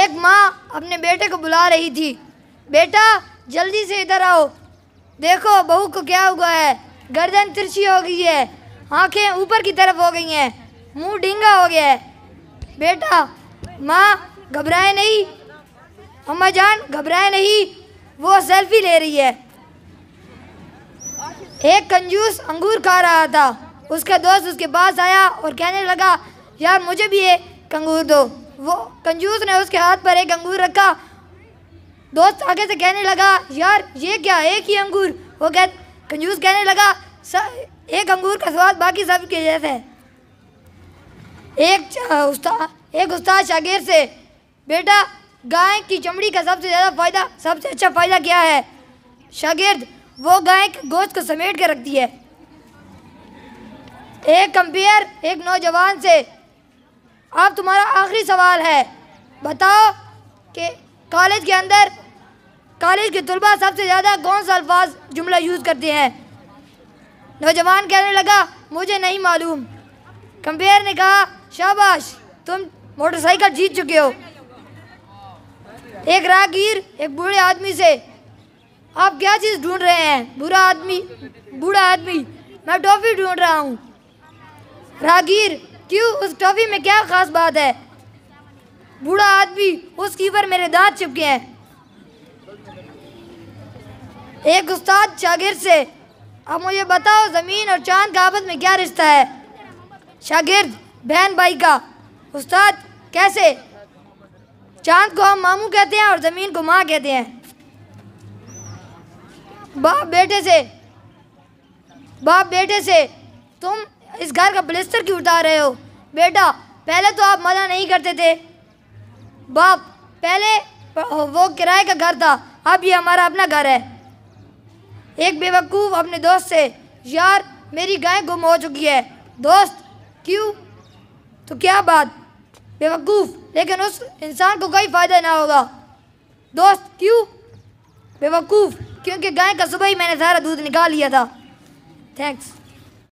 एक माँ अपने बेटे को बुला रही थी बेटा जल्दी से इधर आओ देखो बहू को क्या हुआ है गर्दन तिरछी हो गई है आंखें ऊपर की तरफ हो गई हैं मुंह डिंगा हो गया है बेटा माँ घबराए नहीं अम्मा जान घबराए नहीं वो सेल्फी ले रही है एक कंजूस अंगूर खा रहा था उसका दोस्त उसके पास आया और कहने लगा यार मुझे भी एक अंगूर दो वो कंजूस ने उसके हाथ पर एक अंगूर रखा दोस्त आगे से कहने लगा यार ये क्या एक ही अंगूर वो कह कंजूस कहने लगा एक अंगूर का स्वाद बाकी सब के जैसे है एक उस्ताद एक उस्ताद शागिर से बेटा गाय की चमड़ी का सबसे ज़्यादा फ़ायदा सबसे अच्छा फ़ायदा क्या है शागिर्द वो गाय के गोश्त को समेट के रखती है एक कंपेयर एक नौजवान से अब तुम्हारा आखिरी सवाल है बताओ कि कॉलेज के अंदर कॉलेज के तलबा सबसे ज़्यादा कौन सा अल्फाज जुमला यूज़ करते हैं नौजवान कहने लगा मुझे नहीं मालूम कंपेयर ने कहा शाबाश तुम मोटरसाइकिल जीत चुके हो एक राहगीर एक बूढ़े आदमी से आप क्या चीज़ ढूंढ रहे हैं बुरा आदमी बूढ़ा आदमी मैं टॉफ़ी ढूंढ रहा हूँ राहगीर क्यों उस ट्रॉफी में क्या खास बात है बूढ़ा आदमी उसकी पर मेरे दांत चिपके हैं एक उस्ताद शागिर से अब मुझे बताओ ज़मीन और चांद का आपस में क्या रिश्ता है शागिर्द बहन भाई का उस्ताद कैसे चांद को हम मामू कहते हैं और ज़मीन को माँ कहते हैं बाप बेटे से बाप बेटे से तुम इस घर का प्लेस्टर क्यों उतार रहे हो बेटा पहले तो आप मना नहीं करते थे बाप पहले वो किराए का घर था अब ये हमारा अपना घर है एक बेवकूफ़ अपने दोस्त से यार मेरी गाय गुम हो चुकी है दोस्त क्यों तो क्या बात बेवकूफ़ लेकिन उस इंसान को कोई फ़ायदा ना होगा दोस्त क्यों बेवकूफ़ क्योंकि गाय का सुबह ही मैंने सारा दूध निकाल लिया था थैंक्स